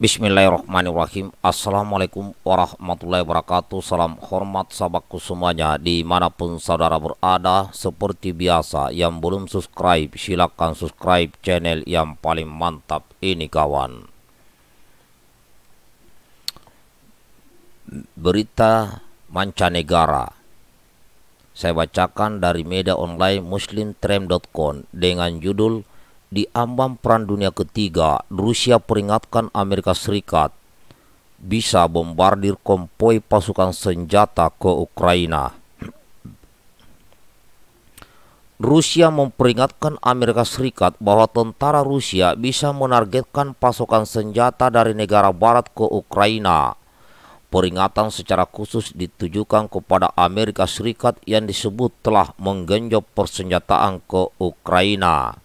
Bismillahirrahmanirrahim Assalamualaikum warahmatullahi wabarakatuh Salam hormat sahabatku semuanya Dimanapun saudara berada Seperti biasa yang belum subscribe Silahkan subscribe channel yang paling mantap ini kawan Berita mancanegara Saya bacakan dari media online muslimtrem.com Dengan judul di ambang Perang Dunia Ketiga, Rusia peringatkan Amerika Serikat bisa bombardir kompoi pasukan senjata ke Ukraina. Rusia memperingatkan Amerika Serikat bahwa tentara Rusia bisa menargetkan pasukan senjata dari negara barat ke Ukraina. Peringatan secara khusus ditujukan kepada Amerika Serikat yang disebut telah menggenjot persenjataan ke Ukraina.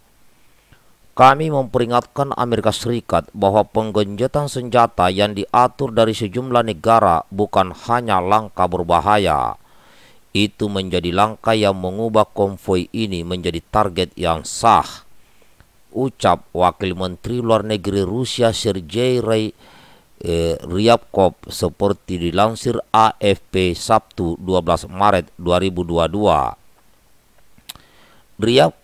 Kami memperingatkan Amerika Serikat bahwa penggenjatan senjata yang diatur dari sejumlah negara bukan hanya langkah berbahaya. Itu menjadi langkah yang mengubah konvoi ini menjadi target yang sah. Ucap Wakil Menteri Luar Negeri Rusia Sergei Ray, eh, Ryabkov seperti dilansir AFP Sabtu 12 Maret 2022. Ryabkov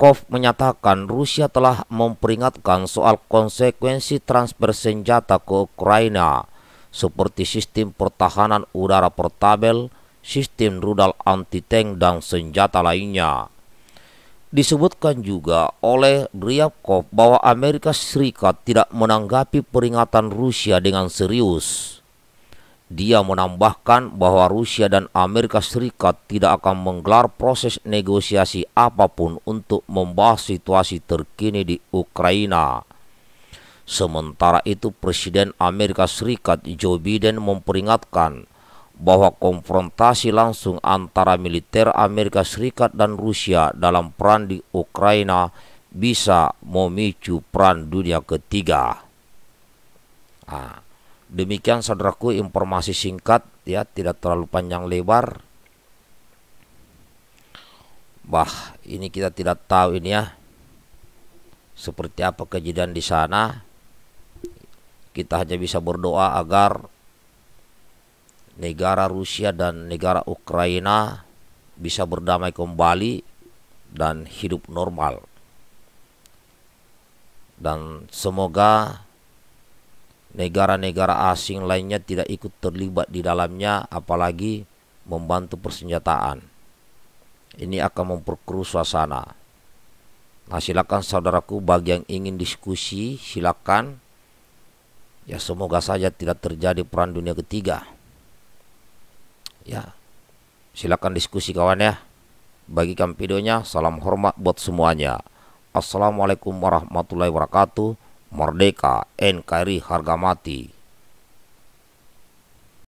Peskov menyatakan Rusia telah memperingatkan soal konsekuensi transfer senjata ke Ukraina seperti sistem pertahanan udara portabel, sistem rudal anti-tank dan senjata lainnya. Disebutkan juga oleh Ryabkov bahwa Amerika Serikat tidak menanggapi peringatan Rusia dengan serius. Dia menambahkan bahwa Rusia dan Amerika Serikat tidak akan menggelar proses negosiasi apapun untuk membahas situasi terkini di Ukraina. Sementara itu Presiden Amerika Serikat Joe Biden memperingatkan bahwa konfrontasi langsung antara militer Amerika Serikat dan Rusia dalam perang di Ukraina bisa memicu perang dunia ketiga. Nah. Demikian saudaraku informasi singkat ya, tidak terlalu panjang lebar. Bah, ini kita tidak tahu ini ya. Seperti apa kejadian di sana. Kita hanya bisa berdoa agar negara Rusia dan negara Ukraina bisa berdamai kembali dan hidup normal. Dan semoga negara-negara asing lainnya tidak ikut terlibat di dalamnya apalagi membantu persenjataan. Ini akan memperkeruh suasana. Nah silakan saudaraku bagi yang ingin diskusi silakan. Ya semoga saja tidak terjadi perang dunia ketiga. Ya silakan diskusi kawan ya. Bagikan videonya. Salam hormat buat semuanya. Assalamualaikum warahmatullahi wabarakatuh. Merdeka NKRI harga mati.